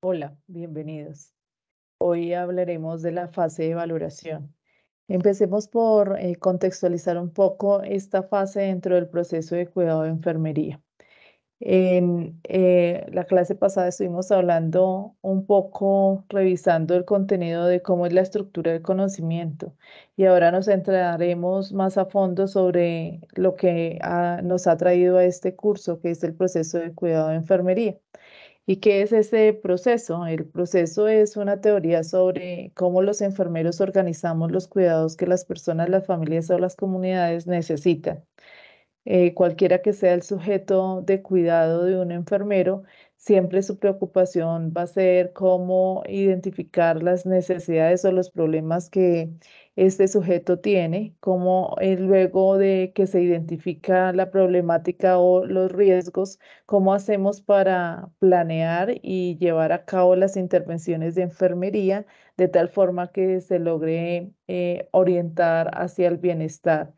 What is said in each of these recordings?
Hola, bienvenidos. Hoy hablaremos de la fase de valoración. Empecemos por eh, contextualizar un poco esta fase dentro del proceso de cuidado de enfermería. En eh, la clase pasada estuvimos hablando un poco, revisando el contenido de cómo es la estructura del conocimiento y ahora nos centraremos más a fondo sobre lo que nos ha traído a este curso, que es el proceso de cuidado de enfermería. ¿Y qué es ese proceso? El proceso es una teoría sobre cómo los enfermeros organizamos los cuidados que las personas, las familias o las comunidades necesitan. Eh, cualquiera que sea el sujeto de cuidado de un enfermero, siempre su preocupación va a ser cómo identificar las necesidades o los problemas que este sujeto tiene, cómo eh, luego de que se identifica la problemática o los riesgos, cómo hacemos para planear y llevar a cabo las intervenciones de enfermería de tal forma que se logre eh, orientar hacia el bienestar,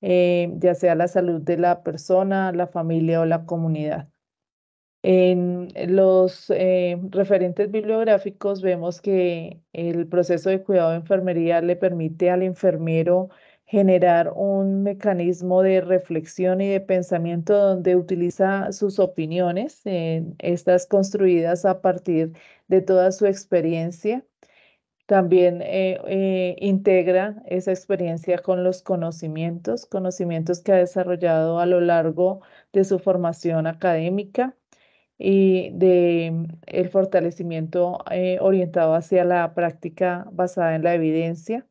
eh, ya sea la salud de la persona, la familia o la comunidad. En los eh, referentes bibliográficos vemos que el proceso de cuidado de enfermería le permite al enfermero generar un mecanismo de reflexión y de pensamiento donde utiliza sus opiniones, eh, estas construidas a partir de toda su experiencia. También eh, integra esa experiencia con los conocimientos, conocimientos que ha desarrollado a lo largo de su formación académica y de mm, el fortalecimiento eh, orientado hacia la práctica basada en la evidencia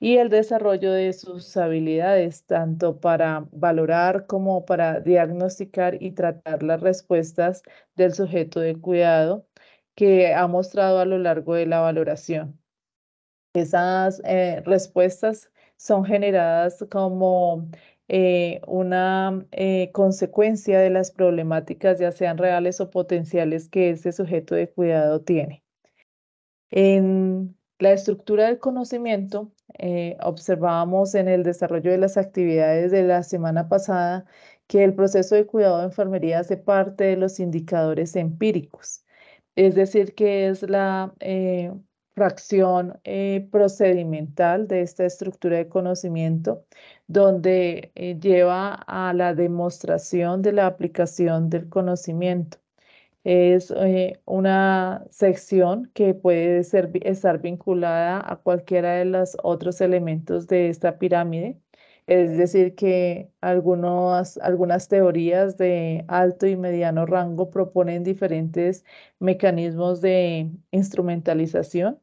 y el desarrollo de sus habilidades, tanto para valorar como para diagnosticar y tratar las respuestas del sujeto de cuidado que ha mostrado a lo largo de la valoración. Esas eh, respuestas son generadas como eh, una eh, consecuencia de las problemáticas, ya sean reales o potenciales, que ese sujeto de cuidado tiene. En la estructura del conocimiento, eh, observamos en el desarrollo de las actividades de la semana pasada que el proceso de cuidado de enfermería hace parte de los indicadores empíricos, es decir, que es la fracción procedimental de esta estructura de conocimiento donde eh, lleva a la demostración de la aplicación del conocimiento. Es eh, una sección que puede estar vinculada a cualquiera de los otros elementos de esta pirámide. Es decir, que algunas teorías de alto y mediano rango proponen diferentes mecanismos de instrumentalización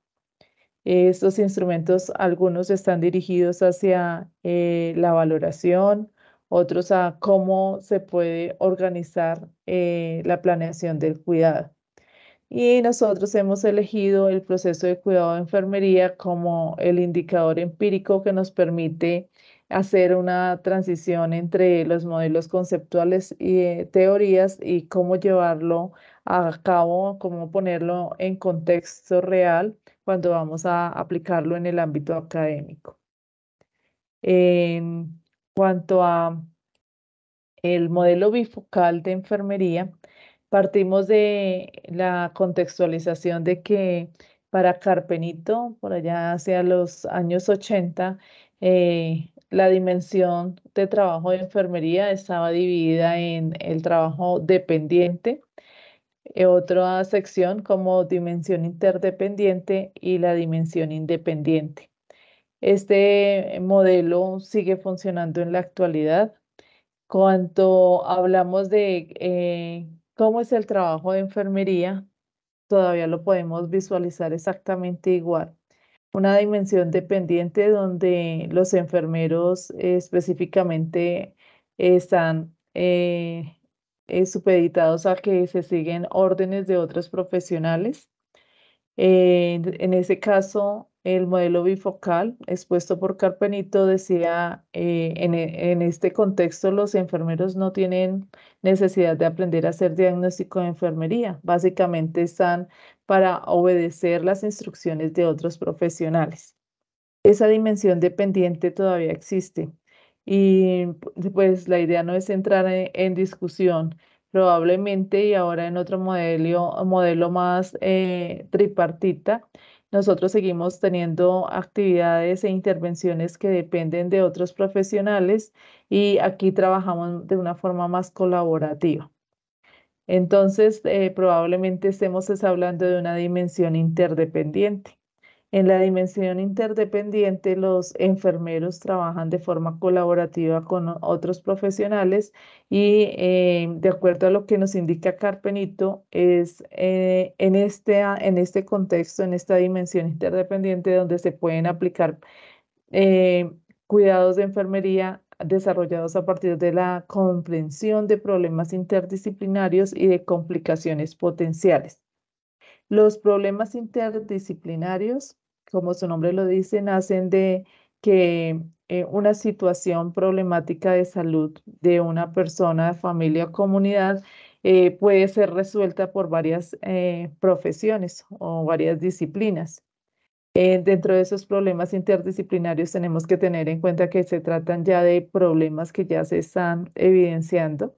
estos instrumentos, algunos están dirigidos hacia eh, la valoración, otros a cómo se puede organizar eh, la planeación del cuidado. Y nosotros hemos elegido el proceso de cuidado de enfermería como el indicador empírico que nos permite hacer una transición entre los modelos conceptuales y eh, teorías y cómo llevarlo a cabo, cómo ponerlo en contexto real cuando vamos a aplicarlo en el ámbito académico. En cuanto a el modelo bifocal de enfermería, partimos de la contextualización de que para Carpenito, por allá hacia los años 80, eh, la dimensión de trabajo de enfermería estaba dividida en el trabajo dependiente, eh, otra sección como dimensión interdependiente y la dimensión independiente. Este modelo sigue funcionando en la actualidad. Cuando hablamos de eh, cómo es el trabajo de enfermería, todavía lo podemos visualizar exactamente igual. Una dimensión dependiente donde los enfermeros eh, específicamente están eh, supeditados a que se siguen órdenes de otros profesionales. Eh, en ese caso, el modelo bifocal expuesto por Carpenito decía, eh, en, e, en, este contexto los enfermeros no tienen necesidad de aprender a hacer diagnóstico de enfermería, básicamente están para obedecer las instrucciones de otros profesionales. Esa dimensión dependiente todavía existe. Y pues, pues la idea no es entrar e-, en, discusión, probablemente y ahora en otro modelo, modelo más eh, tripartita, nosotros seguimos teniendo actividades e intervenciones que dependen de otros profesionales y aquí trabajamos de una forma más colaborativa. Entonces, eh, probablemente estemos hablando de una dimensión interdependiente. En la dimensión interdependiente, los enfermeros trabajan de forma colaborativa con otros profesionales y eh, de acuerdo a lo que nos indica Carpenito, es eh, en, este, en este contexto, en esta dimensión interdependiente donde se pueden aplicar eh, cuidados de enfermería desarrollados a partir de la comprensión de problemas interdisciplinarios y de complicaciones potenciales. Los problemas interdisciplinarios, como su nombre lo dice, nacen de que eh, una situación problemática de salud de una persona, familia o comunidad eh, puede ser resuelta por varias eh, profesiones o varias disciplinas. dentro de esos problemas interdisciplinarios tenemos que tener en cuenta que se tratan ya de problemas que ya se están evidenciando,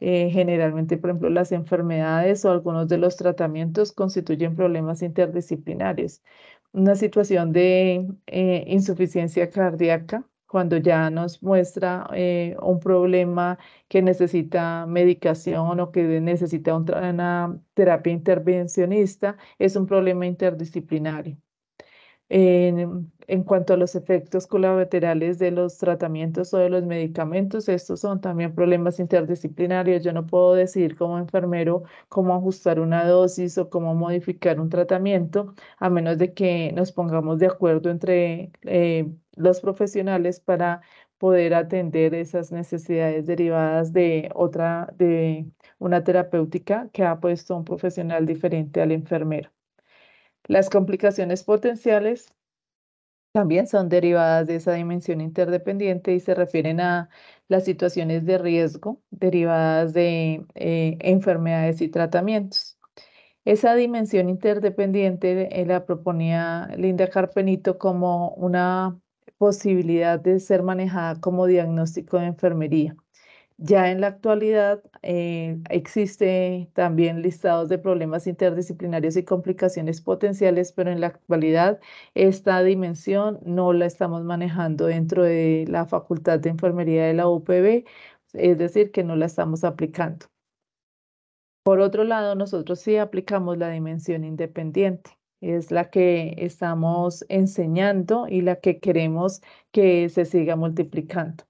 eh, generalmente, por ejemplo, las enfermedades o algunos de los tratamientos constituyen problemas interdisciplinares. Una situación de eh, insuficiencia cardíaca, cuando ya nos muestra eh, un problema que necesita medicación o que necesita una terapia intervencionista, es un problema interdisciplinario en cuanto a los efectos colaterales de los tratamientos o de los medicamentos, estos son también problemas interdisciplinarios. Yo no puedo decidir como enfermero cómo ajustar una dosis o cómo modificar un tratamiento, a menos de que nos pongamos de acuerdo entre eh, los profesionales para poder atender esas necesidades derivadas de otra, de una terapéutica que ha puesto un profesional diferente al enfermero. Las complicaciones potenciales también son derivadas de esa dimensión interdependiente y se refieren a las situaciones de riesgo derivadas de eh, enfermedades y tratamientos. Esa dimensión interdependiente eh, la proponía Linda Carpenito como una posibilidad de ser manejada como diagnóstico de enfermería. Ya en la actualidad eh, existe también listados de problemas interdisciplinarios y complicaciones potenciales, pero en la actualidad esta dimensión no la estamos manejando dentro de la Facultad de Enfermería de la UPB, es decir, que no la estamos aplicando. Por otro lado, nosotros sí aplicamos la dimensión independiente es la que estamos enseñando y la que queremos que se siga multiplicando.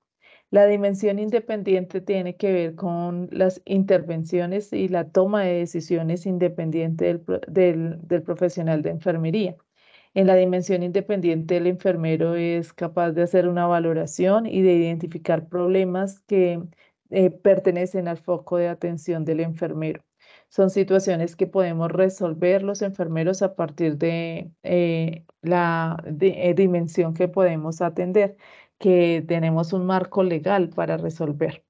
La dimensión independiente tiene que ver con las intervenciones y la toma de decisiones independiente del, profesional de enfermería. En la dimensión independiente, el enfermero es capaz de hacer una valoración y de identificar problemas que eh, pertenecen al foco de atención del enfermero. Son situaciones que podemos resolver los enfermeros a partir de eh, la eh, dimensión que podemos atender que tenemos un marco legal para resolver.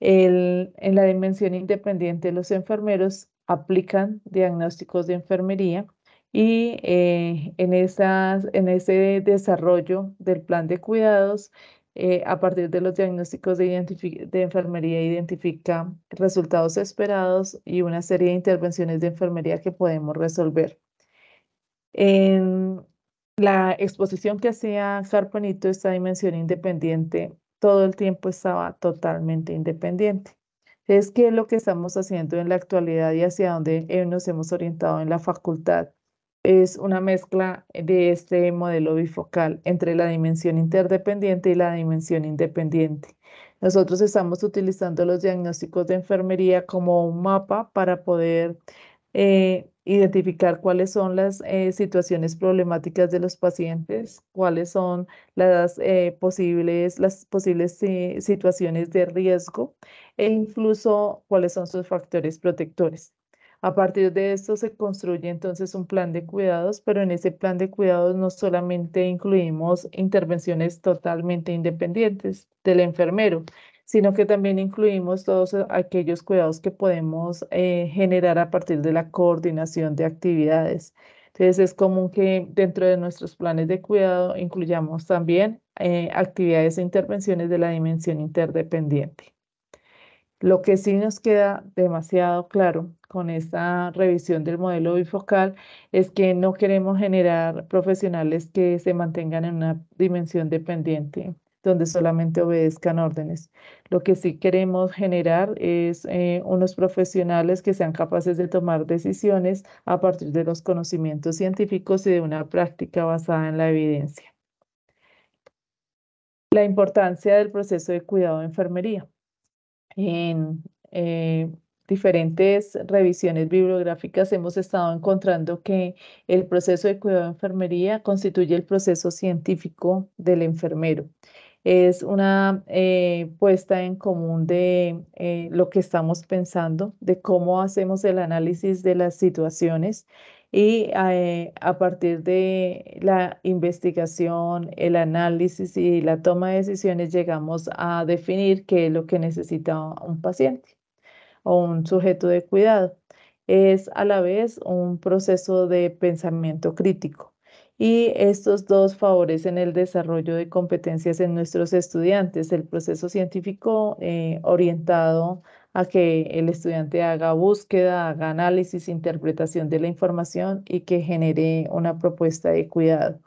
El, en la dimensión independiente, los enfermeros aplican diagnósticos de enfermería y eh, en, esas, en ese desarrollo del plan de cuidados, eh, a partir de los diagnósticos de, de, enfermería, identifica resultados esperados y una serie de intervenciones de enfermería que podemos resolver. En, la exposición que hacía jarpanito esta dimensión independiente, todo el tiempo estaba totalmente independiente. Es que lo que estamos haciendo en la actualidad y hacia donde eh, nos hemos orientado en la facultad es una mezcla de este modelo bifocal entre la dimensión interdependiente y la dimensión independiente. Nosotros estamos utilizando los diagnósticos de enfermería como un mapa para poder eh, identificar cuáles son las eh, situaciones problemáticas de los pacientes, cuáles son las, eh, posibles, las posibles eh, situaciones de riesgo e incluso cuáles son sus factores protectores. A partir de esto se construye entonces un plan de cuidados, pero en ese plan de cuidados no solamente incluimos intervenciones totalmente independientes del enfermero, sino que también incluimos todos aquellos cuidados que podemos eh, generar a partir de la coordinación de actividades. Entonces es común que dentro de nuestros planes de cuidado incluyamos también eh, actividades e intervenciones de la dimensión interdependiente. Lo que sí nos queda demasiado claro con esta revisión del modelo bifocal es que no queremos generar profesionales que se mantengan en una dimensión dependiente donde solamente obedezcan órdenes. Lo que sí queremos generar es eh, unos profesionales que sean capaces de tomar decisiones a partir de los conocimientos científicos y de una práctica basada en la evidencia. La importancia del proceso de cuidado de enfermería. En eh, diferentes revisiones bibliográficas hemos estado encontrando que el proceso de cuidado de enfermería constituye el proceso científico del enfermero es una eh, puesta en común de eh, lo que estamos pensando, de cómo hacemos el análisis de las situaciones y eh, a partir de la investigación, el análisis y la toma de decisiones llegamos a definir qué es lo que necesita un paciente o un sujeto de cuidado. Es a la vez un proceso de pensamiento crítico y estos dos favorecen el desarrollo de competencias en nuestros estudiantes, el proceso científico eh, orientado a que el estudiante haga búsqueda, haga análisis, interpretación de la información y que genere una propuesta de cuidado.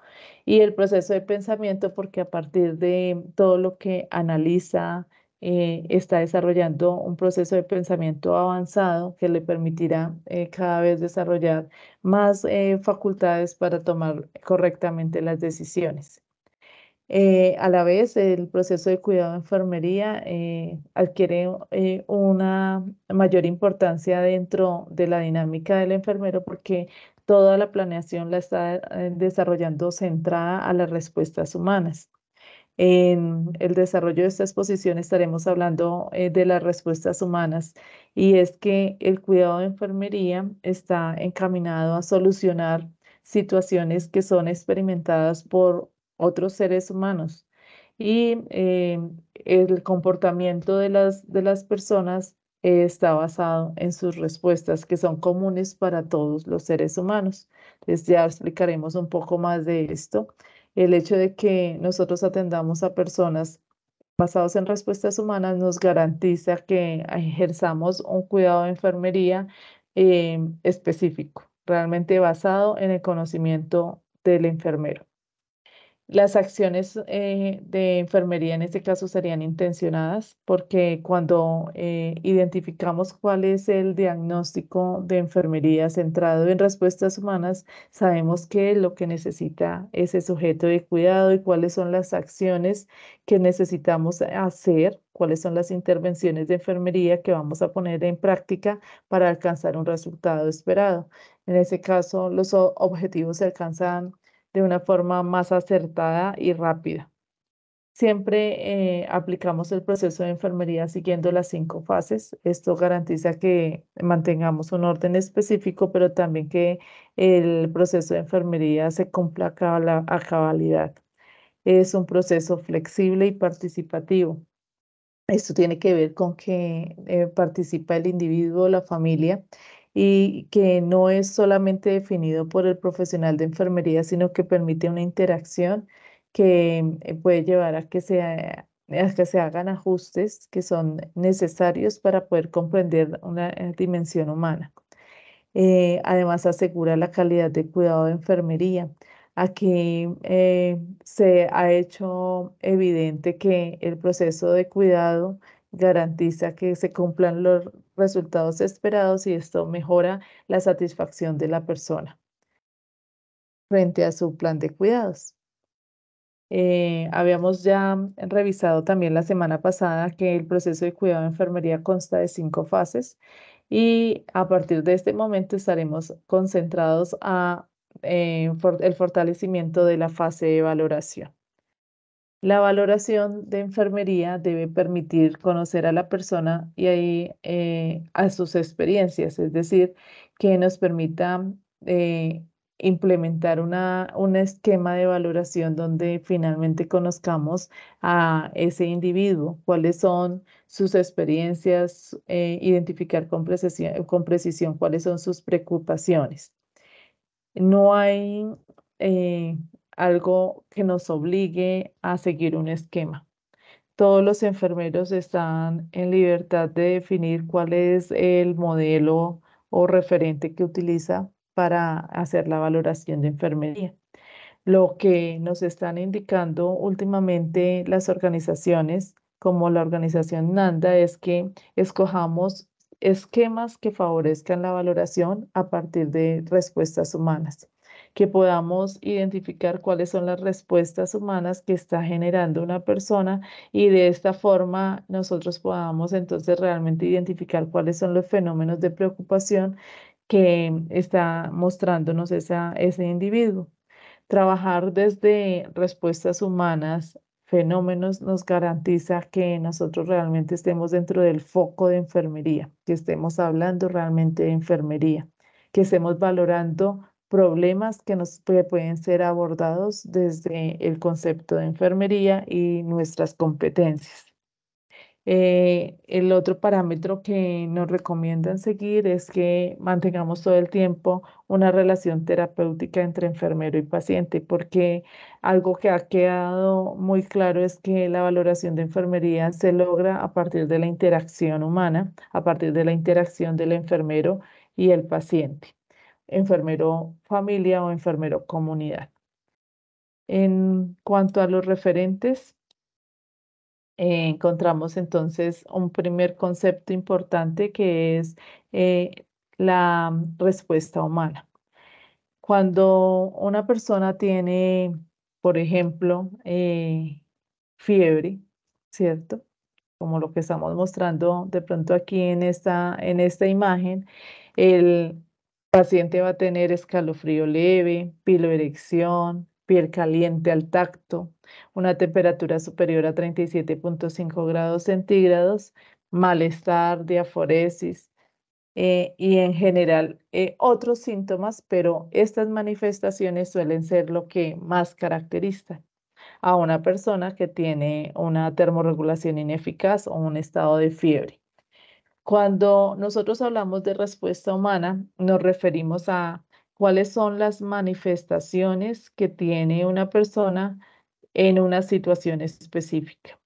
Y el proceso de pensamiento, porque a partir de todo lo que analiza, eh, está desarrollando un proceso de pensamiento avanzado que le permitirá eh, cada vez desarrollar más eh, facultades para tomar correctamente las decisiones. a la vez, el proceso de cuidado de enfermería adquiere una mayor importancia dentro de la dinámica del enfermero porque toda la planeación la está desarrollando centrada a las respuestas humanas. En el desarrollo de esta exposición estaremos hablando eh, de las respuestas humanas y es que el cuidado de enfermería está encaminado a solucionar situaciones que son experimentadas por otros seres humanos y eh, el comportamiento de las, de las personas está basado en sus respuestas que son comunes para todos los seres humanos. Entonces ya explicaremos un poco más de esto. El hecho de que nosotros atendamos a personas basados en respuestas humanas nos garantiza que ejerzamos un cuidado de enfermería eh, específico, realmente basado en el conocimiento del enfermero. Las acciones eh, de enfermería en este caso serían intencionadas porque cuando eh, identificamos cuál es el diagnóstico de enfermería centrado en respuestas humanas, sabemos que lo que necesita ese sujeto de cuidado y cuáles son las acciones que necesitamos hacer, cuáles son las intervenciones de enfermería que vamos a poner en práctica para alcanzar un resultado esperado. En ese caso, los objetivos se alcanzan de una forma más acertada y rápida. Siempre eh, aplicamos el proceso de enfermería siguiendo las cinco fases. Esto garantiza que mantengamos un orden específico, pero también que el proceso de enfermería se cumpla a cabalidad. Es un proceso flexible y participativo. Esto tiene que ver con que eh, participa el individuo, la familia y que no es solamente definido por el profesional de enfermería, sino que permite una interacción que eh, puede llevar a que se, a que se hagan ajustes que son necesarios para poder comprender una eh, dimensión humana. Eh, además, asegura la calidad de cuidado de enfermería. Aquí se ha hecho evidente que el proceso de cuidado garantiza que se cumplan los resultados esperados y esto mejora la satisfacción de la persona frente a su plan de cuidados. Eh, habíamos ya revisado también la semana pasada que el proceso de cuidado de enfermería consta de cinco fases y a partir de este momento estaremos concentrados en eh, el fortalecimiento de la fase de valoración. La valoración de enfermería debe permitir conocer a la persona y ahí, eh, a sus experiencias, es decir, que nos permita eh, implementar una, un esquema de valoración donde finalmente conozcamos a ese individuo, cuáles son sus experiencias, eh, identificar con precisión, cuáles son sus preocupaciones. No hay algo que nos obligue a seguir un esquema. Todos los enfermeros están en libertad de definir cuál es el modelo o referente que utiliza para hacer la valoración de enfermería. Lo que nos están indicando últimamente las organizaciones, como la organización NANDA, es que escojamos esquemas que favorezcan la valoración a partir de respuestas humanas que podamos identificar cuáles son las respuestas humanas que está generando una persona y de esta forma nosotros podamos entonces realmente identificar cuáles son los fenómenos de preocupación que está mostrándonos esa, ese individuo. Trabajar desde respuestas humanas fenómenos nos garantiza que nosotros realmente estemos dentro del foco de enfermería, que estemos hablando realmente de enfermería, que estemos valorando problemas que nos pueden ser abordados desde el concepto de enfermería y nuestras competencias. Eh, el otro parámetro que nos recomiendan seguir es que mantengamos todo el tiempo una relación terapéutica entre enfermero y paciente, porque algo que ha quedado muy claro es que la valoración de enfermería se logra a partir de la interacción humana, a partir de la interacción del enfermero y el paciente enfermero familia o enfermero comunidad. En cuanto a los referentes, eh, encontramos entonces un primer concepto importante que es eh, la respuesta humana. Cuando una persona tiene, por ejemplo, eh, fiebre, ¿cierto? Como lo que estamos mostrando de pronto aquí en esta, en esta imagen, el paciente va a tener escalofrío leve, piloerección, piel caliente al tacto, una temperatura superior a 37.5 grados centígrados, malestar, diaforesis eh, y en general eh, otros síntomas, pero estas manifestaciones suelen ser lo que más caracteriza a una persona que tiene una termorregulación ineficaz o un estado de fiebre. Cuando nosotros hablamos de respuesta humana, nos referimos a cuáles son las manifestaciones que tiene una persona en una situación específica.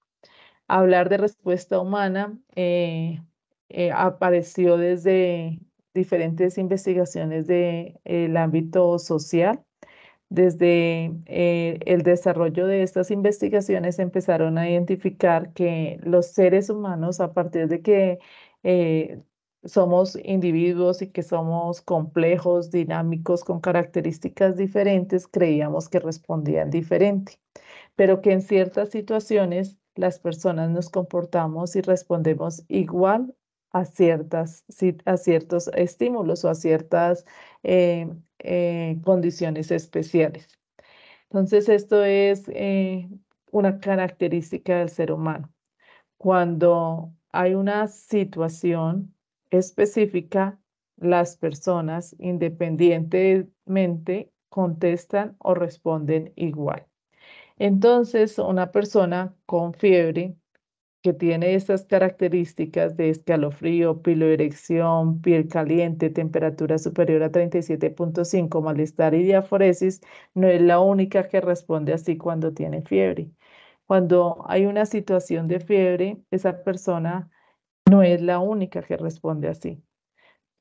Hablar de respuesta humana eh, eh, apareció desde diferentes investigaciones del eh, ámbito social. Desde el desarrollo de estas investigaciones empezaron a identificar que los seres humanos, a partir de que eh, somos individuos y que somos complejos, dinámicos, con características diferentes, creíamos que respondían diferente, pero que en ciertas situaciones las personas nos comportamos y respondemos igual a, ciertas, a ciertos estímulos o a ciertas eh, eh, condiciones especiales. Entonces, esto es una característica del ser humano. Cuando hay una situación específica, las personas independientemente contestan o responden igual. Entonces, una persona con fiebre que tiene estas características de escalofrío, piloerección, piel caliente, temperatura superior a 37.5, malestar y diaforesis, no es la única que responde así cuando tiene fiebre. Cuando hay una situación de fiebre, esa persona no es la única que responde así.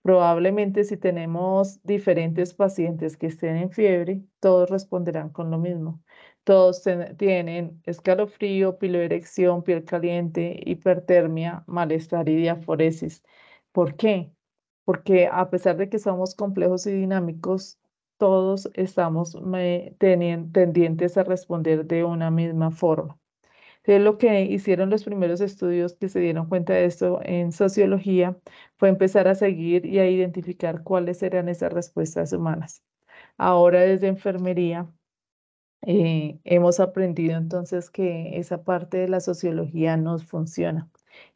Probablemente si tenemos diferentes pacientes que estén en fiebre, todos responderán con lo mismo. Todos tienen escalofrío, piloerección, piel caliente, hipertermia, malestar y diaforesis. ¿Por qué? Porque a pesar de que somos complejos y dinámicos, todos estamos eh, tendientes a responder de una misma forma. Es lo que hicieron los primeros estudios que se dieron cuenta de esto en sociología fue empezar a seguir y a identificar cuáles eran esas respuestas humanas. Ahora desde enfermería eh, hemos aprendido entonces que esa parte de la sociología nos funciona.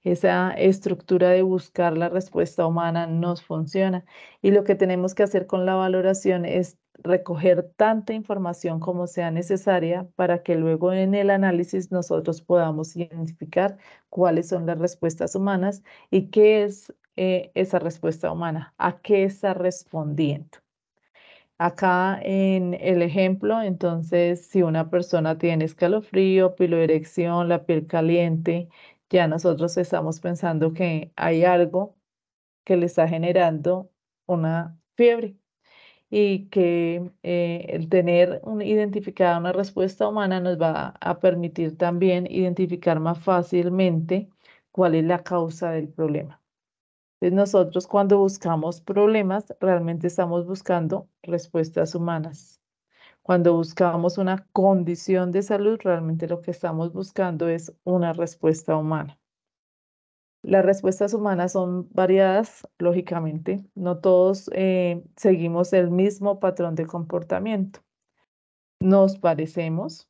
Esa estructura de buscar la respuesta humana nos funciona. Y lo que tenemos que hacer con la valoración es recoger tanta información como sea necesaria para que luego en el análisis nosotros podamos identificar cuáles son las respuestas humanas y qué es eh, esa respuesta humana, a qué está respondiendo. Acá en el ejemplo, entonces, si una persona tiene escalofrío, piloerección, la piel caliente, ya nosotros estamos pensando que hay algo que le está generando una fiebre y que eh, el tener identificada una respuesta humana nos va a permitir también identificar más fácilmente cuál es la causa del problema. Entonces nosotros cuando buscamos problemas realmente estamos buscando respuestas humanas. Cuando buscamos una condición de salud, realmente lo que estamos buscando es una respuesta humana. Las respuestas humanas son variadas, lógicamente. No todos eh, seguimos el mismo patrón de comportamiento. Nos parecemos,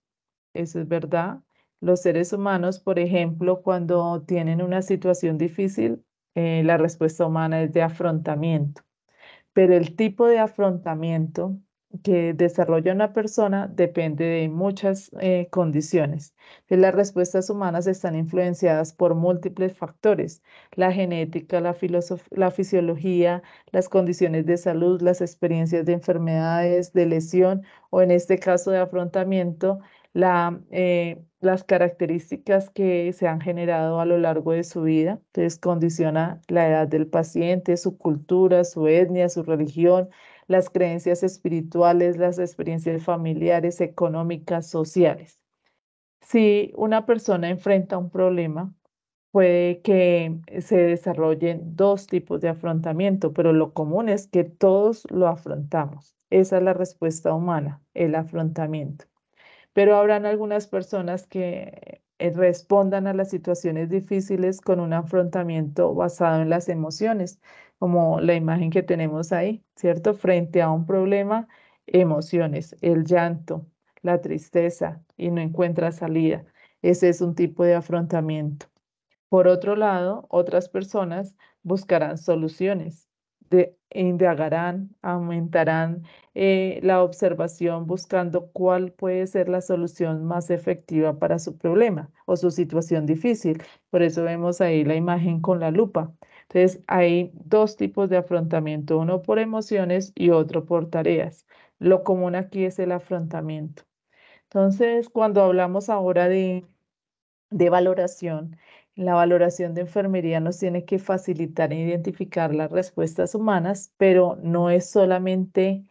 eso es verdad. Los seres humanos, por ejemplo, cuando tienen una situación difícil, eh, la respuesta humana es de afrontamiento. Pero el tipo de afrontamiento que desarrolla una persona depende de muchas eh, condiciones. Las respuestas humanas están influenciadas por múltiples factores, la genética, la, fisiología, las condiciones de salud, las experiencias de enfermedades, de lesión o en este caso de afrontamiento, eh, las características que se han generado a lo largo de su vida. Entonces condiciona la edad del paciente, su cultura, su etnia, su religión, las creencias espirituales, las experiencias familiares, económicas, sociales. Si una persona enfrenta un problema, puede que se desarrollen dos tipos de afrontamiento, pero lo común es que todos lo afrontamos. Esa es la respuesta humana, el afrontamiento. Pero habrán algunas personas que eh, respondan a las situaciones difíciles con un afrontamiento basado en las emociones, como la imagen que tenemos ahí, ¿cierto? Frente a un problema, emociones, el llanto, la tristeza y no encuentra salida. Ese es un tipo de afrontamiento. Por otro lado, otras personas buscarán soluciones de, indagarán, aumentarán eh, la observación buscando cuál puede ser la solución más efectiva para su problema o su situación difícil. Por eso vemos ahí la imagen con la lupa. Entonces, hay dos tipos de afrontamiento, uno por emociones y otro por tareas. Lo común aquí es el afrontamiento. Entonces, cuando hablamos ahora de valoración, la valoración de enfermería nos tiene que facilitar e identificar las respuestas humanas, pero no es solamente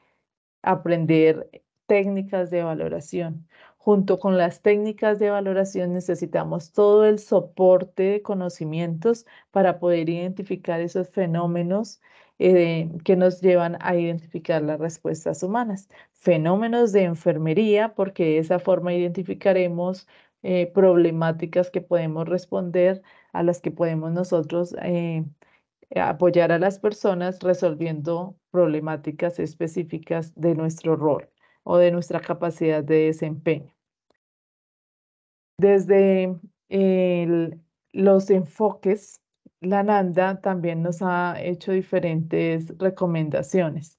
aprender técnicas de valoración. Junto con las técnicas de valoración necesitamos todo el soporte de conocimientos para poder identificar esos fenómenos eh, que nos llevan a identificar las respuestas humanas. Fenómenos de enfermería, porque de esa forma identificaremos eh, problemáticas que podemos responder, a las que podemos nosotros eh, apoyar a las personas resolviendo problemáticas específicas de nuestro rol o de nuestra capacidad de desempeño. Desde los enfoques, la NANDA también nos ha hecho diferentes recomendaciones.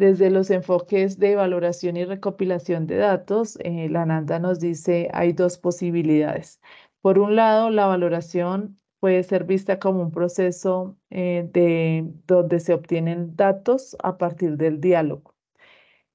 Desde los enfoques de valoración y recopilación de datos, eh, la NANDA nos dice hay dos posibilidades. Por un lado, la valoración puede ser vista como un proceso eh, de, donde se obtienen datos a partir del diálogo.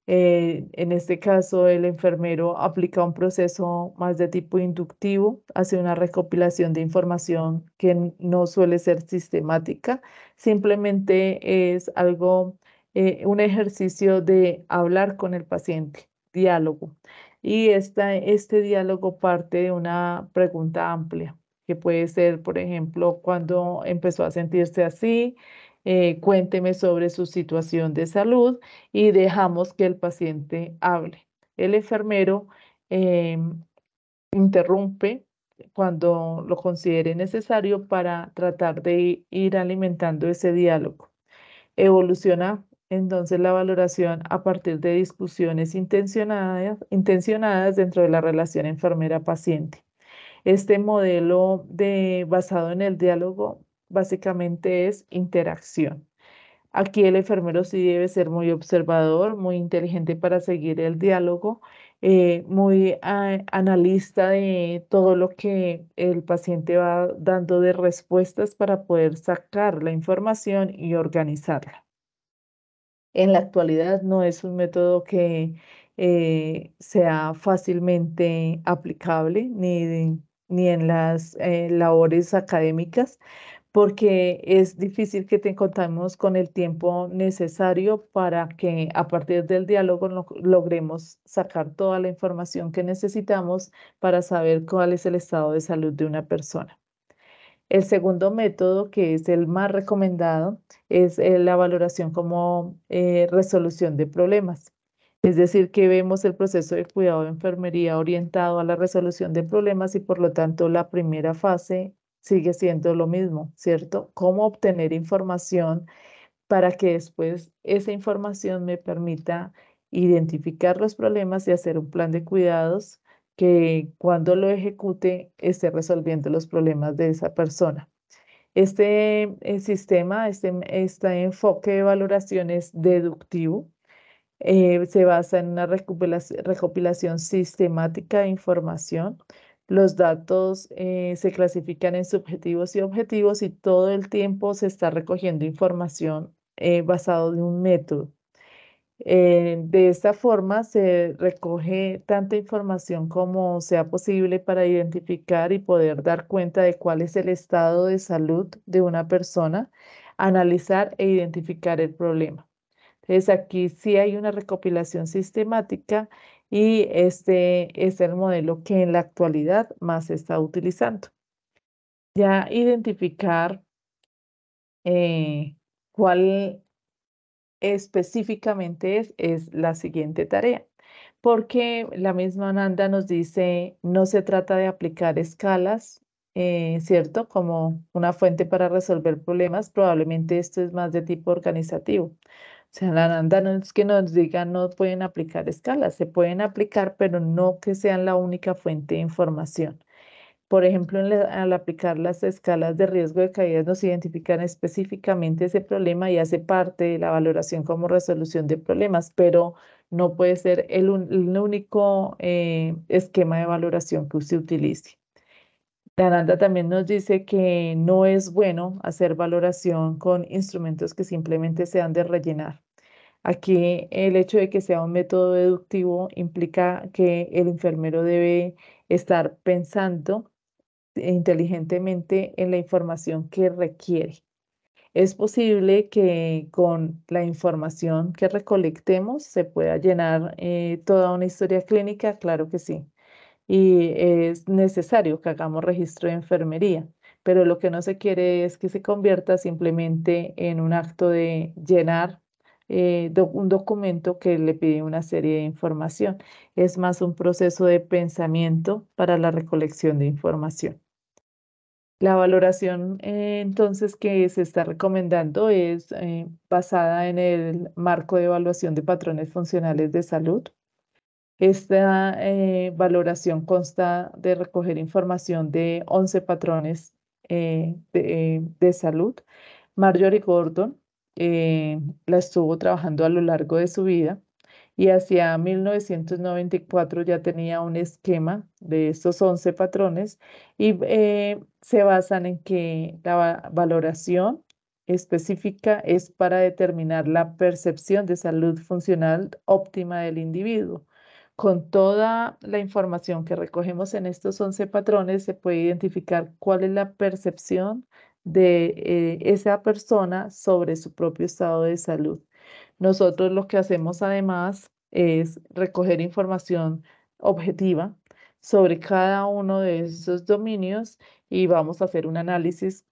Eh, en este caso, el enfermero aplica un proceso más de tipo inductivo, hace una recopilación de información que no suele ser sistemática, simplemente es algo eh, un ejercicio de hablar con el paciente, diálogo. Y esta, este diálogo parte de una pregunta amplia, que puede ser, por ejemplo, cuando empezó a sentirse así, eh, cuénteme sobre su situación de salud y dejamos que el paciente hable. El enfermero eh, interrumpe cuando lo considere necesario para tratar de ir alimentando ese diálogo. Evoluciona entonces, la valoración a partir de discusiones intencionadas, dentro de la relación enfermera-paciente. Este modelo de, basado en el diálogo básicamente es interacción. Aquí el enfermero sí debe ser muy observador, muy inteligente para seguir el diálogo, eh, muy analista de todo lo que el paciente va dando de respuestas para poder sacar la información y organizarla en la actualidad no es un método que eh, sea fácilmente aplicable ni, ni en las eh, labores académicas, porque es difícil que te encontremos con el tiempo necesario para que a partir del diálogo logremos sacar toda la información que necesitamos para saber cuál es el estado de salud de una persona. El segundo método, que es el más recomendado, es eh, la valoración como eh, resolución de problemas. Es decir, que vemos el proceso de cuidado de enfermería orientado a la resolución de problemas y por lo tanto la primera fase sigue siendo lo mismo, ¿cierto? Cómo obtener información para que después esa información me permita identificar los problemas y hacer un plan de cuidados que cuando lo ejecute esté resolviendo los problemas de esa persona. Este eh, sistema, este, este enfoque de valoración es deductivo. Eh, se basa en una recopilación, sistemática de información. Los datos eh, se clasifican en subjetivos y objetivos y todo el tiempo se está recogiendo información eh, basado en un método. Eh, de esta forma se recoge tanta información como sea posible para identificar y poder dar cuenta de cuál es el estado de salud de una persona, analizar e identificar el problema. Entonces aquí sí hay una recopilación sistemática y este es el modelo que en la actualidad más se está utilizando. Ya identificar eh, cuál específicamente es, la siguiente tarea. Porque la misma Ananda nos dice, no se trata de aplicar escalas, eh, ¿cierto? Como una fuente para resolver problemas, probablemente esto es más de tipo organizativo. O sea, la Ananda no es que nos diga no pueden aplicar escalas, se pueden aplicar, pero no que sean la única fuente de información. Por ejemplo, al aplicar las escalas de riesgo de caídas nos identifican específicamente ese problema y hace parte de la valoración como resolución de problemas, pero no puede ser el, único eh, esquema de valoración que usted utilice. Dananda también nos dice que no es bueno hacer valoración con instrumentos que simplemente se han de rellenar. Aquí el hecho de que sea un método deductivo implica que el enfermero debe estar pensando e inteligentemente en la información que requiere. Es posible que con la información que recolectemos se pueda llenar eh, toda una historia clínica, claro que sí. Y es necesario que hagamos registro de enfermería, pero lo que no se quiere es que se convierta simplemente en un acto de llenar eh, un documento que le pide una serie de información. Es más un proceso de pensamiento para la recolección de información. La valoración eh, entonces que se está recomendando es eh, basada en el marco de evaluación de patrones funcionales de salud. Esta eh, valoración consta de recoger información de 11 patrones de, salud. Marjorie Gordon la estuvo trabajando a lo largo de su vida y hacia 1994 ya tenía un esquema de estos 11 patrones y eh, se basan en que la valoración específica es para determinar la percepción de salud funcional óptima del individuo. Con toda la información que recogemos en estos 11 patrones se puede identificar cuál es la percepción de eh, esa persona sobre su propio estado de salud. Nosotros lo que hacemos además es recoger información objetiva sobre cada uno de esos dominios y vamos a hacer un análisis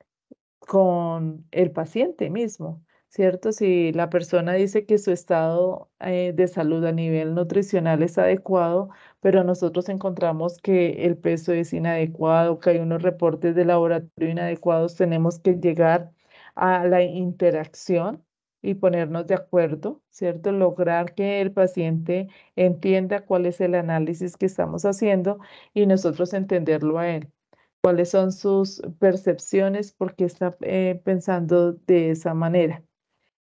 con el paciente mismo, ¿cierto? Si la persona dice que su estado eh, de salud a nivel nutricional es adecuado, pero nosotros encontramos que el peso es inadecuado, que hay unos reportes de laboratorio inadecuados, tenemos que llegar a la interacción y ponernos de acuerdo, ¿cierto? Lograr que el paciente entienda cuál es el análisis que estamos haciendo y nosotros entenderlo a él, cuáles son sus percepciones, por qué está eh, pensando de esa manera.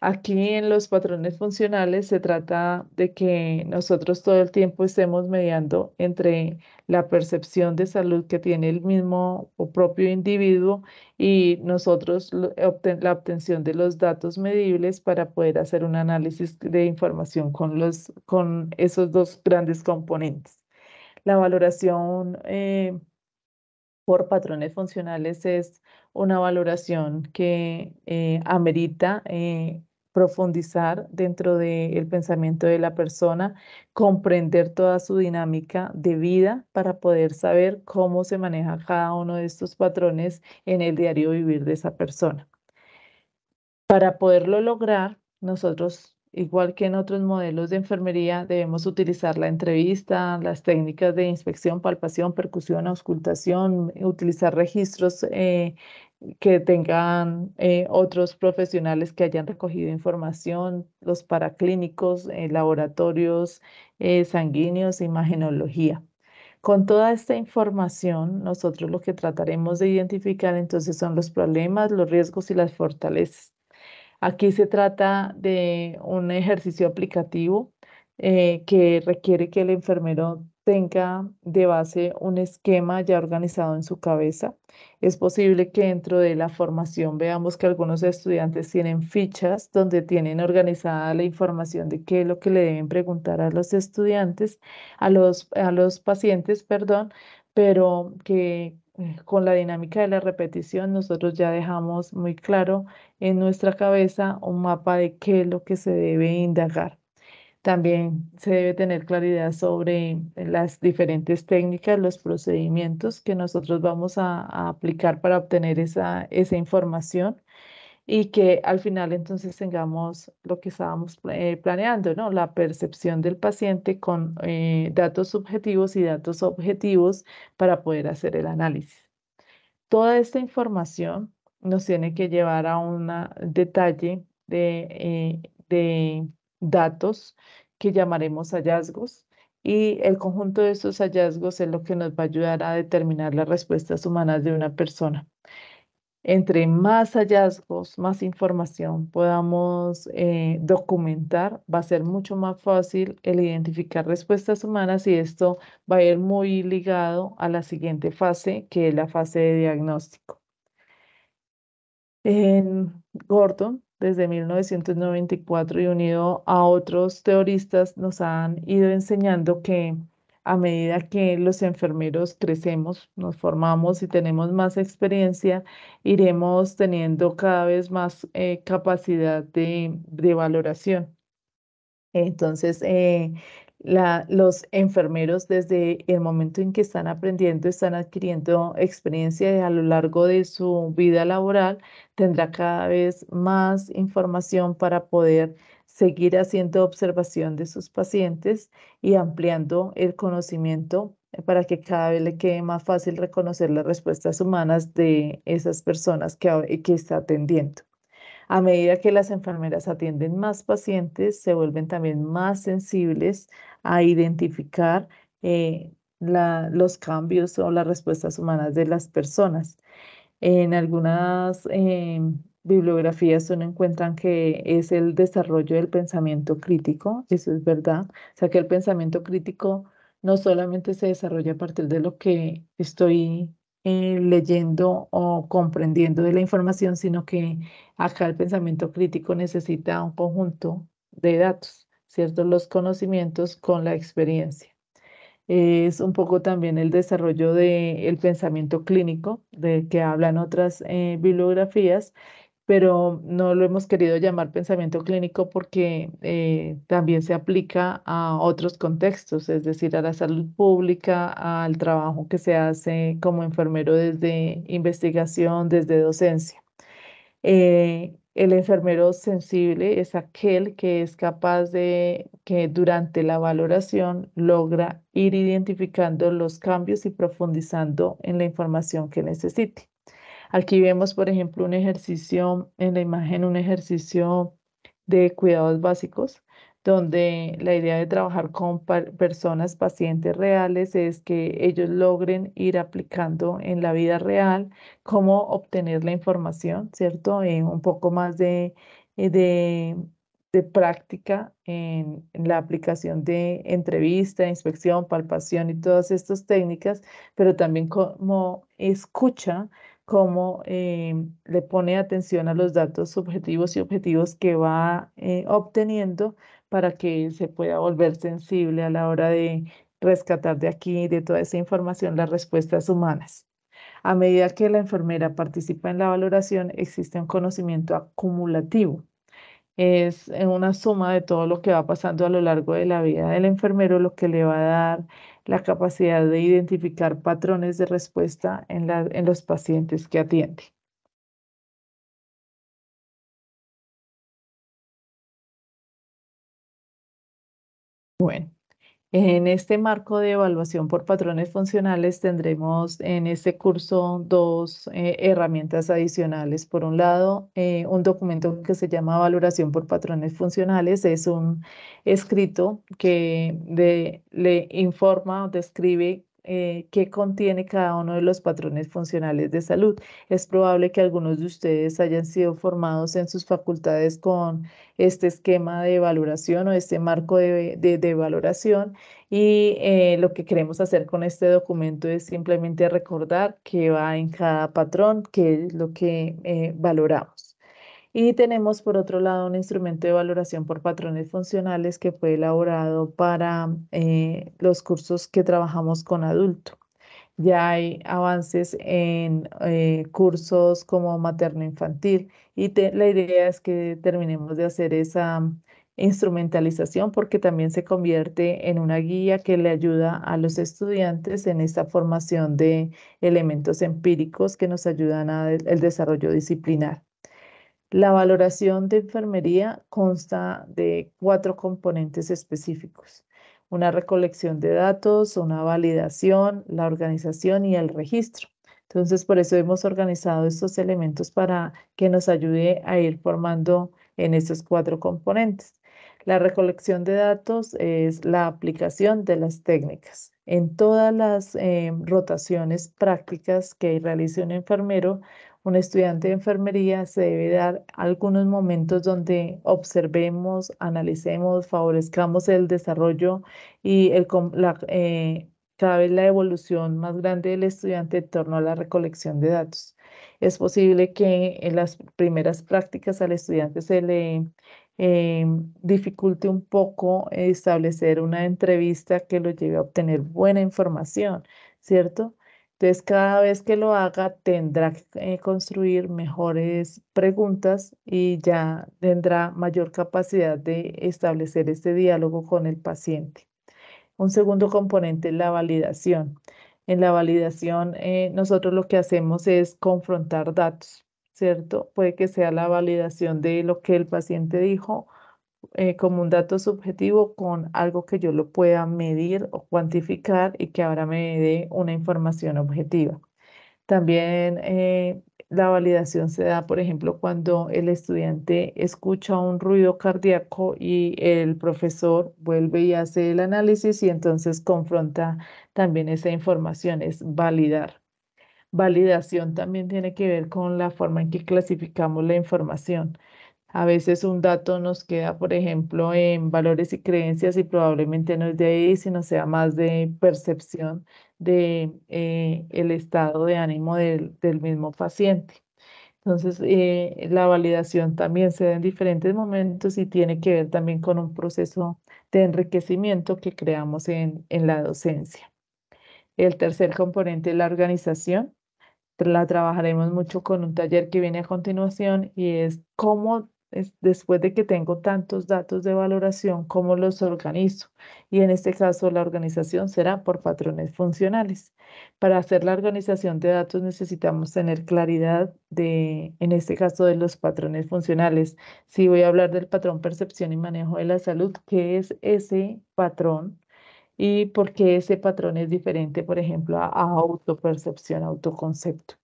Aquí en los patrones funcionales se trata de que nosotros todo el tiempo estemos mediando entre la percepción de salud que tiene el mismo o propio individuo y nosotros la obtención de los datos medibles para poder hacer un análisis de información con, los, con esos dos grandes componentes. La valoración eh, por patrones funcionales es una valoración que eh, amerita eh, profundizar dentro del pensamiento de la persona, comprender toda su dinámica de vida para poder saber cómo se maneja cada uno de estos patrones en el diario vivir de esa persona. Para poderlo lograr, nosotros, igual que en otros modelos de enfermería, debemos utilizar la entrevista, las técnicas de inspección, palpación, percusión, auscultación, utilizar registros eh, que tengan eh, otros profesionales que hayan recogido información, los paraclínicos, eh, laboratorios eh, sanguíneos, imagenología. Con toda esta información, nosotros lo que trataremos de identificar entonces son los problemas, los riesgos y las fortalezas. Aquí se trata de un ejercicio aplicativo que requiere que el enfermero tenga de base un esquema ya organizado en su cabeza. Es posible que dentro de la formación veamos que algunos estudiantes tienen fichas donde tienen organizada la información de qué es lo que le deben preguntar a los estudiantes, a los, a los pacientes, perdón, pero que eh, con la dinámica de la repetición nosotros ya dejamos muy claro en nuestra cabeza un mapa de qué es lo que se debe indagar. También se debe tener claridad sobre las diferentes técnicas, los procedimientos que nosotros vamos a, aplicar para obtener esa, información y que al final entonces tengamos lo que estábamos eh, planeando, ¿no? La percepción del paciente con eh, datos subjetivos y datos objetivos para poder hacer el análisis. Toda esta información nos tiene que llevar a un detalle de eh, datos que llamaremos hallazgos y el conjunto de estos hallazgos es lo que nos va a ayudar a determinar las respuestas humanas de una persona. Entre más hallazgos, más información podamos eh, documentar, va a ser mucho más fácil el identificar respuestas humanas y esto va a ir muy ligado a la siguiente fase, que es la fase de diagnóstico. En Gordon desde 1994 y unido a otros teoristas nos han ido enseñando que a medida que los enfermeros crecemos, nos formamos y tenemos más experiencia, iremos teniendo cada vez más eh, capacidad de, valoración. Entonces, eh, los enfermeros desde el momento en que están aprendiendo, están adquiriendo experiencia a lo largo de su vida laboral tendrá cada vez más información para poder seguir haciendo observación de sus pacientes y ampliando el conocimiento eh, para que cada vez le quede más fácil reconocer las respuestas humanas de esas personas que eh, está atendiendo. A medida que las enfermeras atienden más pacientes, se vuelven también más sensibles a identificar eh, los cambios o las respuestas humanas de las personas. En algunas eh, bibliografías uno encuentra que es el desarrollo del pensamiento crítico, eso es verdad, o sea que el pensamiento crítico no solamente se desarrolla a partir de lo que estoy eh, leyendo o comprendiendo de la información, sino que acá el pensamiento crítico necesita un conjunto de datos, ¿cierto? Los conocimientos con la experiencia. Es un poco también el desarrollo del el pensamiento clínico, de que hablan otras eh, bibliografías, pero no lo hemos querido llamar pensamiento clínico porque eh, también se aplica a otros contextos, es decir, a la salud pública, al trabajo que se hace como enfermero desde investigación, desde docencia. Eh, el enfermero sensible es aquel que es capaz de que durante la valoración logra ir identificando los cambios y profundizando en la información que necesite. Aquí vemos, por ejemplo, un ejercicio en la imagen, un ejercicio de cuidados básicos, donde la idea de trabajar con personas, pacientes reales, es que ellos logren ir aplicando en la vida real cómo obtener la información, ¿cierto? en un poco más eh, de, práctica en, en, la aplicación de entrevista, inspección, palpación y todas estas técnicas, pero también cómo escucha cómo eh, le pone atención a los datos subjetivos y objetivos que va eh, obteniendo para que se pueda volver sensible a la hora de rescatar de aquí, de toda esa información, las respuestas humanas. A medida que la enfermera participa en la valoración, existe un conocimiento acumulativo. Es eh, una suma de todo lo que va pasando a lo largo de la vida del enfermero, lo que le va a dar la capacidad de identificar patrones de respuesta en, la, en los pacientes que atiende. Bueno, en este marco de evaluación por patrones funcionales tendremos en este curso dos eh, herramientas adicionales. Por un lado, eh, un documento que se llama Valoración por patrones funcionales. Es un escrito que le informa o describe eh, qué contiene cada uno de los patrones funcionales de salud. Es probable que algunos de ustedes hayan sido formados en sus facultades con este esquema de valoración o este marco de, valoración y eh, lo que queremos hacer con este documento es simplemente recordar qué va en cada patrón, qué es lo que eh, valoramos. Y tenemos por otro lado un instrumento de valoración por patrones funcionales que fue elaborado para eh, los cursos que trabajamos con adulto. Ya hay avances en eh, cursos como materno-infantil y la idea es que terminemos de hacer esa mm, instrumentalización porque también se convierte en una guía que le ayuda a los estudiantes en esta formación de elementos empíricos que nos ayudan al desarrollo disciplinar. La valoración de enfermería consta de cuatro componentes específicos. Una recolección de datos, una validación, la organización y el registro. Entonces, por eso hemos organizado estos elementos para que nos ayude a ir formando en estos cuatro componentes. La recolección de datos es la aplicación de las técnicas. En todas las eh, rotaciones prácticas que realice un enfermero, un estudiante de enfermería se debe dar algunos momentos donde observemos, analicemos, favorezcamos el desarrollo y el, la, eh, cada vez la evolución más grande del estudiante en torno a la recolección de datos. Es posible que en las primeras prácticas al estudiante se le eh, dificulte un poco establecer una entrevista que lo lleve a obtener buena información, ¿cierto? Entonces, cada vez que lo haga, tendrá que eh, construir mejores preguntas y ya tendrá mayor capacidad de establecer este diálogo con el paciente. Un segundo componente es la validación. En la validación, eh, nosotros lo que hacemos es confrontar datos, ¿cierto? Puede que sea la validación de lo que el paciente dijo eh, como un dato subjetivo con algo que yo lo pueda medir o cuantificar y que ahora me dé una información objetiva. También eh, la validación se da, por ejemplo, cuando el estudiante escucha un ruido cardíaco y el profesor vuelve y hace el análisis y entonces confronta también esa información, es validar. Validación también tiene que ver con la forma en que clasificamos la información. A veces un dato nos queda, por ejemplo, en valores y creencias y probablemente no es de ahí, sino sea más de percepción del de, eh, el estado de ánimo del, del mismo paciente. Entonces, eh, la validación también se da en diferentes momentos y tiene que ver también con un proceso de enriquecimiento que creamos en, en la docencia. El tercer componente es la organización la trabajaremos mucho con un taller que viene a continuación y es cómo después de que tengo tantos datos de valoración, cómo los organizo. Y en este caso, la organización será por patrones funcionales. Para hacer la organización de datos necesitamos tener claridad de, en este caso, de los patrones funcionales. Si voy a hablar del patrón percepción y manejo de la salud, ¿qué es ese patrón? y por qué ese patrón es diferente, por ejemplo, a, a autopercepción, autoconcepto.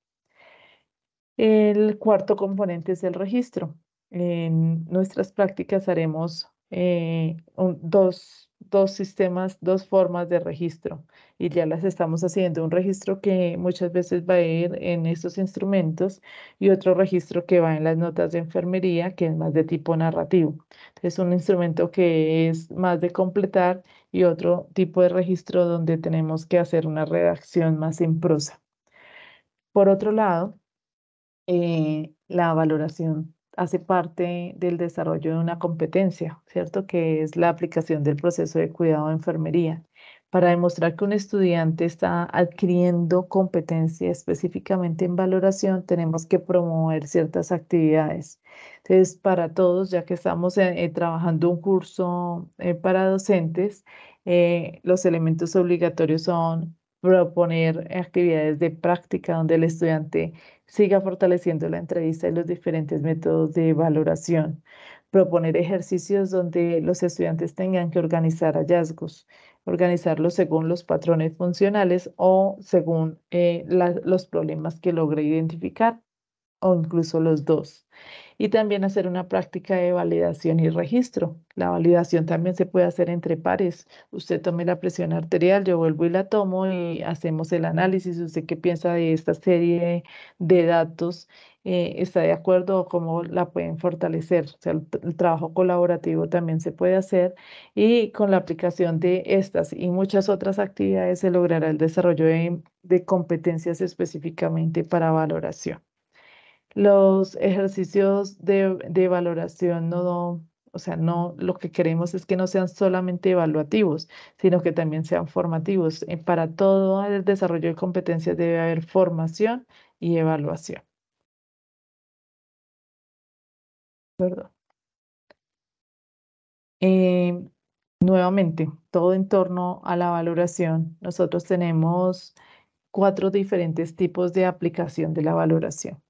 El cuarto componente es el registro. En nuestras prácticas haremos eh, dos, dos sistemas, dos formas de registro y ya las estamos haciendo. Un registro que muchas veces va a ir en estos instrumentos y otro registro que va en las notas de enfermería, que es más de tipo narrativo. Es un instrumento que es más de completar y otro tipo de registro donde tenemos que hacer una redacción más en prosa. Por otro lado, eh, la valoración hace parte del desarrollo de una competencia, ¿cierto? Que es la aplicación del proceso de cuidado de enfermería. Para demostrar que un estudiante está adquiriendo competencia específicamente en valoración, tenemos que promover ciertas actividades. Entonces, para todos, ya que estamos eh, eh, trabajando un curso eh, para docentes, los elementos obligatorios son proponer actividades de práctica donde el estudiante siga fortaleciendo la entrevista y los diferentes métodos de valoración, proponer ejercicios donde los estudiantes tengan que organizar hallazgos, organizarlos según los patrones funcionales o según eh, los problemas que logre identificar o incluso los dos. Y también hacer una práctica de validación y registro. La validación también se puede hacer entre pares. Usted tome la presión arterial, yo vuelvo y la tomo y hacemos el análisis. ¿Usted qué piensa de esta serie de datos? Eh, ¿Está de acuerdo o cómo la pueden fortalecer? O sea, el, trabajo colaborativo también se puede hacer y con la aplicación de estas y muchas otras actividades se logrará el desarrollo de competencias específicamente para valoración los ejercicios de, valoración no, o sea, no, lo que queremos es que no sean solamente evaluativos, sino que también sean formativos. Eh, para todo el desarrollo de competencias debe haber formación y evaluación. Perdón. Eh, nuevamente, todo en torno a la valoración. Nosotros tenemos cuatro diferentes tipos de aplicación de la valoración.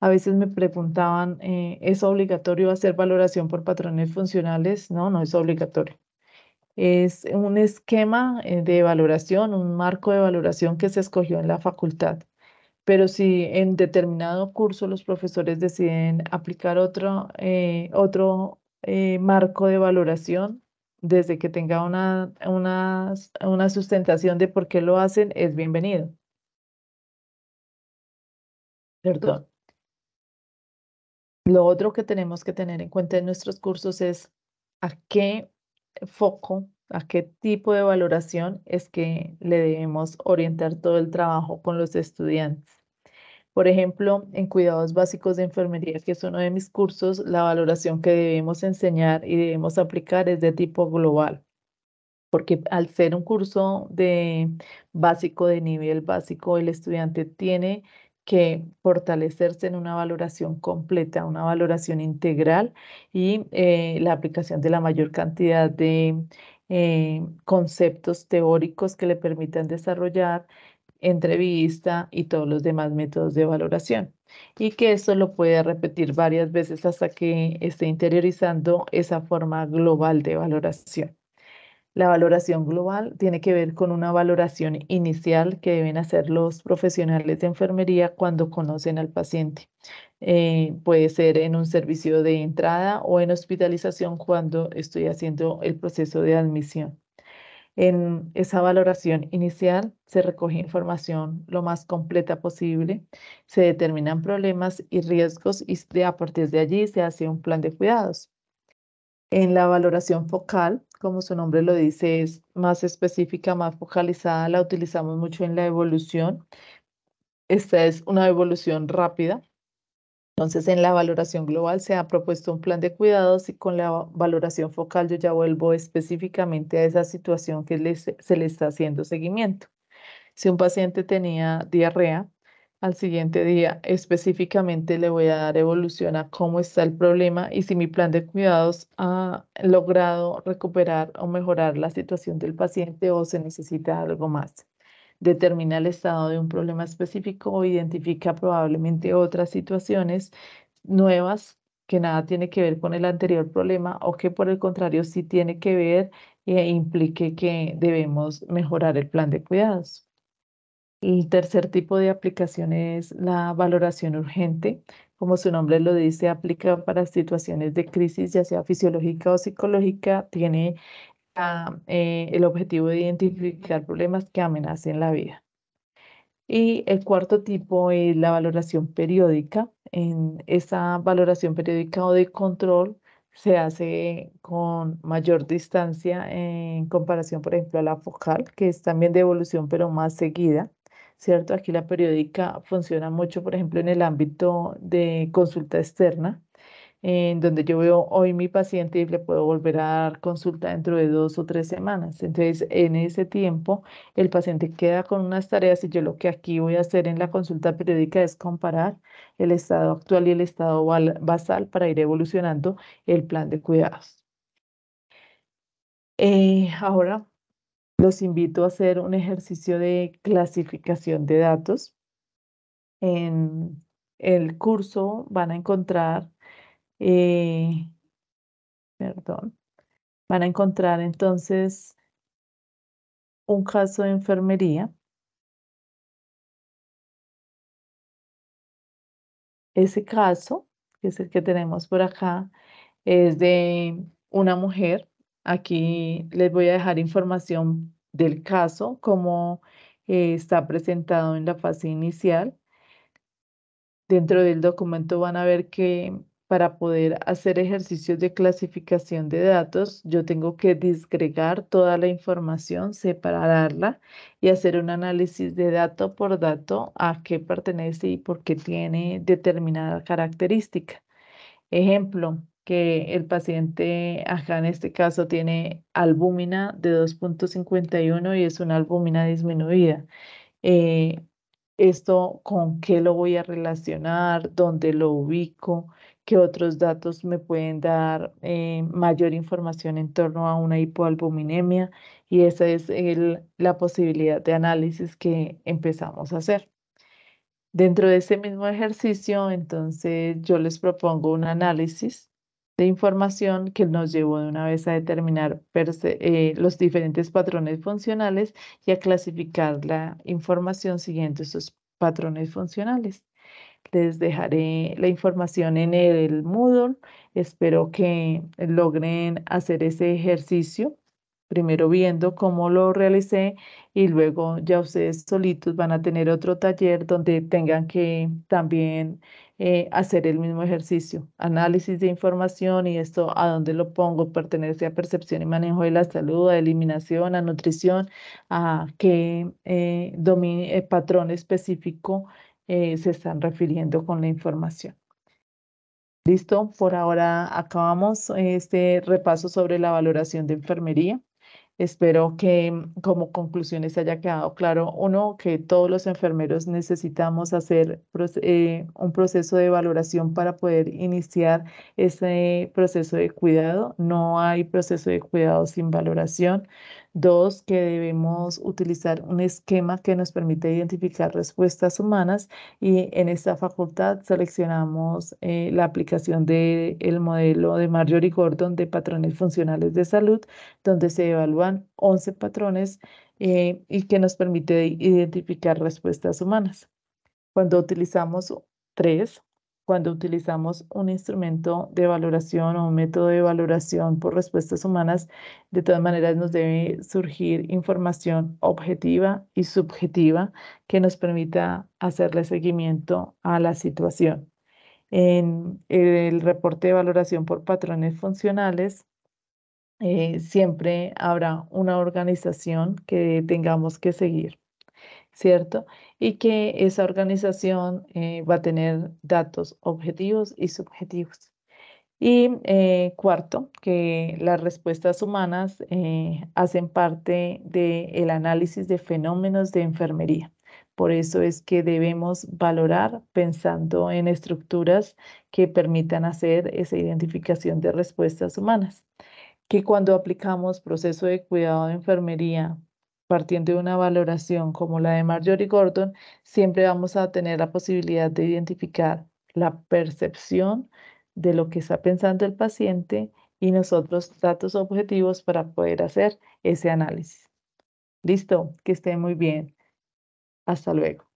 A veces me preguntaban, eh, ¿es obligatorio hacer valoración por patrones funcionales? No, no es obligatorio. Es un esquema eh, de valoración, un marco de valoración que se escogió en la facultad. Pero si en determinado curso los profesores deciden aplicar otro, eh, otro marco de valoración, desde que tenga una, una, una sustentación de por qué lo hacen, es bienvenido. Perdón. Lo otro que tenemos que tener en cuenta en nuestros cursos es a qué foco, a qué tipo de valoración es que le debemos orientar todo el trabajo con los estudiantes. Por ejemplo, en cuidados básicos de enfermería, que es uno de mis cursos, la valoración que debemos enseñar y debemos aplicar es de tipo global, porque al ser un curso de básico, de nivel básico, el estudiante tiene que fortalecerse en una valoración completa, una valoración integral y eh, la aplicación de la mayor cantidad de eh, conceptos teóricos que le permitan desarrollar entrevista y todos los demás métodos de valoración. Y que eso lo pueda repetir varias veces hasta que esté interiorizando esa forma global de valoración. La valoración global tiene que ver con una valoración inicial que deben hacer los profesionales de enfermería cuando conocen al paciente. Eh, puede ser en un servicio de entrada o en hospitalización cuando estoy haciendo el proceso de admisión. En esa valoración inicial se recoge información lo más completa posible, se determinan problemas y riesgos y a partir de allí se hace un plan de cuidados. En la valoración focal como su nombre lo dice, es más específica, más focalizada, la utilizamos mucho en la evolución. Esta es una evolución rápida. Entonces, en la valoración global se ha propuesto un plan de cuidados y con la valoración focal yo ya vuelvo específicamente a esa situación que se le está haciendo seguimiento. Si un paciente tenía diarrea, al siguiente día. Específicamente le voy a dar evolución a cómo está el problema y si mi plan de cuidados ha logrado recuperar o mejorar la situación del paciente o se necesita algo más. Determina el estado de un problema específico o identifica probablemente otras situaciones nuevas que nada tiene que ver con el anterior problema o que por el contrario sí tiene que ver e implique que debemos mejorar el plan de cuidados. El tercer tipo de aplicación es la valoración urgente. Como su nombre lo dice, aplica para situaciones de crisis, ya sea fisiológica o psicológica. Tiene ah, eh, el objetivo de identificar problemas que amenacen la vida. Y el cuarto tipo es la valoración periódica. En esa valoración periódica o de control se hace con mayor distancia en comparación, por ejemplo, a la focal, que es también de evolución, pero más seguida. ¿cierto? Aquí la periódica funciona mucho, por ejemplo, en el ámbito de consulta externa, en donde yo veo hoy mi paciente y le puedo volver a dar consulta dentro de dos o tres semanas. Entonces, en ese tiempo, el paciente queda con unas tareas y yo lo que aquí voy a hacer en la consulta periódica es comparar el estado actual y el estado basal para ir evolucionando el plan de cuidados. Eh, ahora los invito a hacer un ejercicio de clasificación de datos. En el curso van a encontrar, eh, perdón, van a encontrar entonces un caso de enfermería. Ese caso, que es el que tenemos por acá, es de una mujer Aquí les voy a dejar información del caso, como eh, está presentado en la fase inicial. Dentro del documento van a ver que para poder hacer ejercicios de clasificación de datos, yo tengo que disgregar toda la información, separarla y hacer un análisis de dato por dato a qué pertenece y por qué tiene determinada característica. Ejemplo, que el paciente acá en este caso tiene albúmina de 2.51 y es una albúmina disminuida. Eh, esto con qué lo voy a relacionar, dónde lo ubico, qué otros datos me pueden dar eh, mayor información en torno a una hipoalbuminemia y esa es la posibilidad de análisis que empezamos a hacer. Dentro de ese mismo ejercicio, entonces yo les propongo un análisis de información que nos llevó de una vez a determinar eh, los diferentes patrones funcionales y a clasificar la información siguiendo esos patrones funcionales. Les dejaré la información en el Moodle. Espero que logren hacer ese ejercicio primero viendo cómo lo realicé y luego ya ustedes solitos van a tener otro taller donde tengan que también eh, hacer el mismo ejercicio, análisis de información y esto a dónde lo pongo, pertenece a percepción y manejo de la salud, a eliminación, a nutrición, a qué eh, eh, patrón específico se están refiriendo con la información. Listo, por ahora acabamos este repaso sobre la valoración de enfermería. Espero que mm, como conclusiones haya quedado claro, uno, que todos los enfermeros necesitamos hacer eh, un proceso de valoración para poder iniciar ese proceso de cuidado. No hay proceso de cuidado sin valoración. Dos, que debemos utilizar un esquema que nos permite identificar respuestas humanas y en esta facultad seleccionamos eh, la aplicación del modelo de Marjorie Gordon de patrones funcionales de salud, donde se evalúan 11 patrones eh, y que nos permite identificar respuestas humanas. Cuando utilizamos tres cuando utilizamos un instrumento de valoración o un método de valoración por respuestas humanas, de todas maneras nos debe surgir información objetiva y subjetiva que nos permita hacerle seguimiento a la situación. En el reporte de valoración por patrones funcionales, eh, siempre habrá una organización que tengamos que seguir. ¿cierto? Y que esa organización eh, va a tener datos objetivos y subjetivos. Y eh, cuarto, que las respuestas humanas eh, hacen parte del análisis de fenómenos de enfermería. Por eso es que debemos valorar pensando en estructuras que permitan hacer esa identificación de respuestas humanas. Que cuando aplicamos proceso de cuidado de enfermería partiendo de una valoración como la de Marjorie Gordon, siempre vamos a tener la posibilidad de identificar la percepción de lo que está pensando el paciente y nosotros datos objetivos para poder hacer ese análisis. Listo, que esté muy bien. Hasta luego.